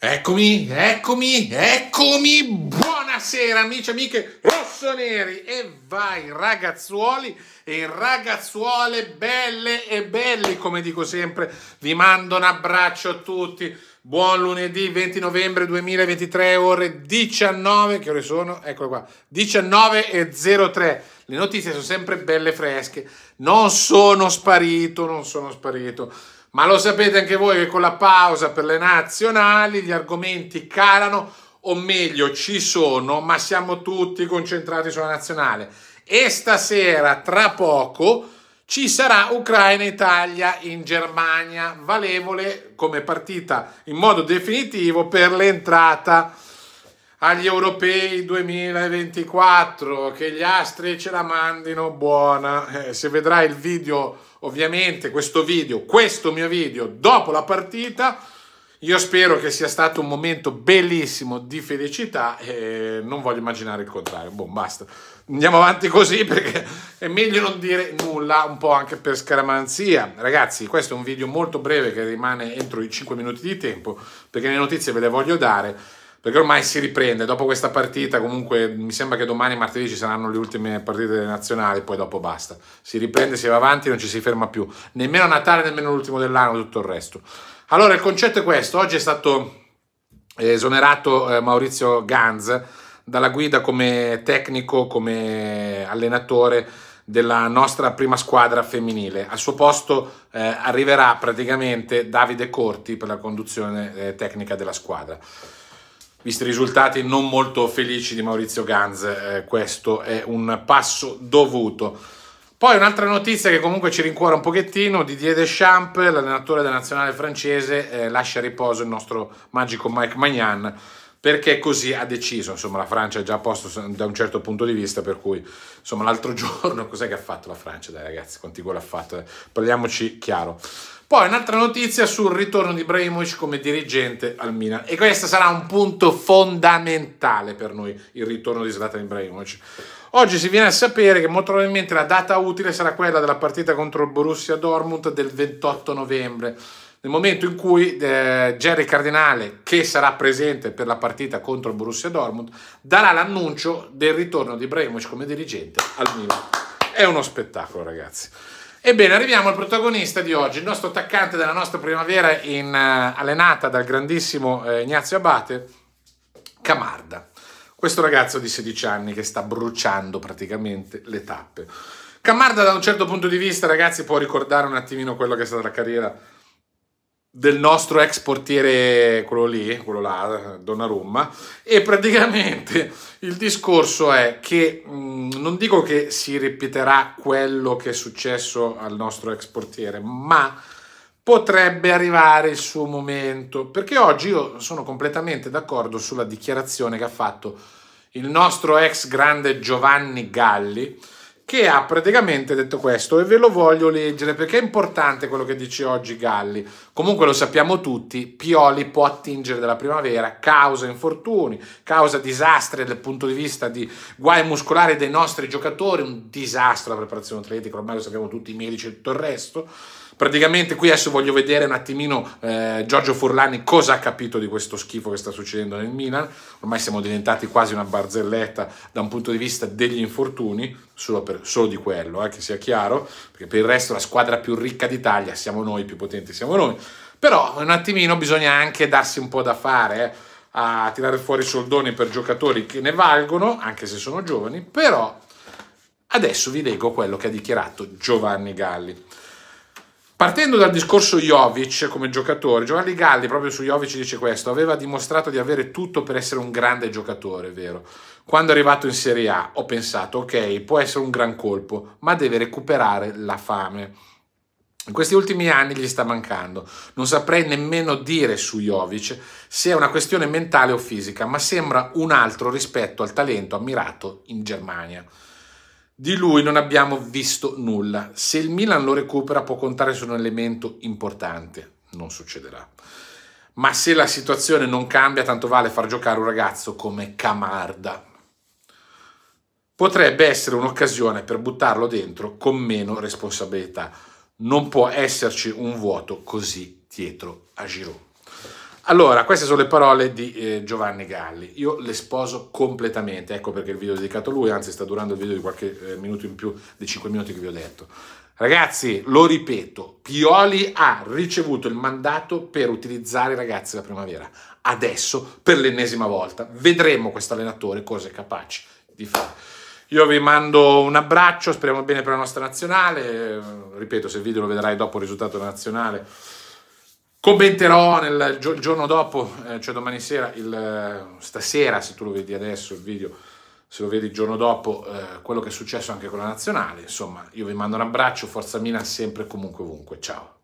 Eccomi, eccomi, eccomi! Buonasera amici e amiche rossoneri! E vai ragazzuoli e ragazzuole belle e belli, come dico sempre, vi mando un abbraccio a tutti. Buon lunedì 20 novembre 2023, ore 19, che ore sono? Eccolo qua, 19.03. Le notizie sono sempre belle fresche, non sono sparito, non sono sparito ma lo sapete anche voi che con la pausa per le nazionali gli argomenti calano, o meglio ci sono, ma siamo tutti concentrati sulla nazionale. E stasera, tra poco, ci sarà Ucraina-Italia in Germania, valevole come partita in modo definitivo per l'entrata agli europei 2024 che gli astri ce la mandino buona eh, se vedrai il video ovviamente questo video questo mio video dopo la partita io spero che sia stato un momento bellissimo di felicità e non voglio immaginare il contrario. Boh, basta. Andiamo avanti così perché è meglio non dire nulla, un po' anche per scaramanzia. Ragazzi, questo è un video molto breve che rimane entro i 5 minuti di tempo perché le notizie ve le voglio dare perché ormai si riprende dopo questa partita comunque mi sembra che domani martedì ci saranno le ultime partite nazionali poi dopo basta si riprende si va avanti non ci si ferma più nemmeno a Natale nemmeno l'ultimo dell'anno tutto il resto allora il concetto è questo oggi è stato eh, esonerato eh, Maurizio Ganz dalla guida come tecnico come allenatore della nostra prima squadra femminile. Al suo posto eh, arriverà praticamente Davide Corti per la conduzione eh, tecnica della squadra visti i risultati non molto felici di Maurizio Ganz, eh, questo è un passo dovuto. Poi un'altra notizia che comunque ci rincuora un pochettino, Didier Deschamps, l'allenatore della nazionale francese, eh, lascia a riposo il nostro magico Mike Magnan, perché così ha deciso, insomma la Francia è già a posto da un certo punto di vista, per cui insomma l'altro giorno cos'è che ha fatto la Francia? Dai ragazzi, quanti gol ha fatto? Eh? Parliamoci chiaro. Poi un'altra notizia sul ritorno di Ibrahimovic come dirigente al Milan e questo sarà un punto fondamentale per noi, il ritorno di Zlatan Ibrahimovic. Oggi si viene a sapere che molto probabilmente la data utile sarà quella della partita contro il Borussia Dortmund del 28 novembre nel momento in cui eh, Jerry Cardinale, che sarà presente per la partita contro il Borussia Dortmund, darà l'annuncio del ritorno di Ibrahimovic come dirigente al Milan. È uno spettacolo, ragazzi. Ebbene, arriviamo al protagonista di oggi, il nostro attaccante della nostra primavera in, uh, allenata dal grandissimo uh, Ignazio Abate, Camarda. Questo ragazzo di 16 anni che sta bruciando praticamente le tappe. Camarda da un certo punto di vista, ragazzi, può ricordare un attimino quello che è stata la carriera del nostro ex portiere, quello lì, quello là, Donnarumma, e praticamente il discorso è che mh, mm, non dico che si ripeterà quello che è successo al nostro ex portiere, ma potrebbe arrivare il suo momento, perché oggi io sono completamente d'accordo sulla dichiarazione che ha fatto il nostro ex grande Giovanni Galli, che ha praticamente detto questo e ve lo voglio leggere perché è importante quello che dice oggi Galli. Comunque lo sappiamo tutti, Pioli può attingere dalla primavera, causa infortuni, causa disastri dal punto di vista di guai muscolari dei nostri giocatori, un disastro la preparazione atletica, ormai lo sappiamo tutti, i medici e tutto il resto Praticamente qui adesso voglio vedere un attimino eh, Giorgio Furlani cosa ha capito di questo schifo che sta succedendo nel Milan. Ormai siamo diventati quasi una barzelletta da un punto di vista degli infortuni, solo, per, solo di quello, eh, che sia chiaro, perché per il resto la squadra più ricca d'Italia siamo noi, più potenti siamo noi. Però un attimino bisogna anche darsi un po' da fare. Eh, a tirare fuori soldoni per giocatori che ne valgono, anche se sono giovani, però adesso vi leggo quello che ha dichiarato Giovanni Galli. Partendo dal discorso Jovic come giocatore, Giovanni Galli proprio su Jovic dice questo, aveva dimostrato di avere tutto per essere un grande giocatore, vero? Quando è arrivato in Serie A ho pensato, ok, può essere un gran colpo, ma deve recuperare la fame. In questi ultimi anni gli sta mancando. Non saprei nemmeno dire su Jovic se è una questione mentale o fisica, ma sembra un altro rispetto al talento ammirato in Germania. Di lui non abbiamo visto nulla. Se il Milan lo recupera può contare su un elemento importante. Non succederà. Ma se la situazione non cambia, tanto vale far giocare un ragazzo come Camarda. Potrebbe essere un'occasione per buttarlo dentro con meno responsabilità. Non può esserci un vuoto così dietro a Giroud. Allora, queste sono le parole di eh, Giovanni Galli. Io le sposo completamente, ecco perché il video è dedicato a lui, anzi sta durando il video di qualche eh, minuto in più dei 5 minuti che vi ho detto. Ragazzi, lo ripeto, Pioli ha ricevuto il mandato per utilizzare i ragazzi la primavera. Adesso, per l'ennesima volta, vedremo questo allenatore cosa è capace di fare. Io vi mando un abbraccio, speriamo bene per la nostra nazionale. Ripeto, se il video lo vedrai dopo il risultato nazionale Commenterò nel, il giorno dopo, eh, cioè domani sera, il, stasera se tu lo vedi adesso il video, se lo vedi il giorno dopo, eh, quello che è successo anche con la nazionale. Insomma, io vi mando un abbraccio, forza Mina sempre, comunque, ovunque. Ciao.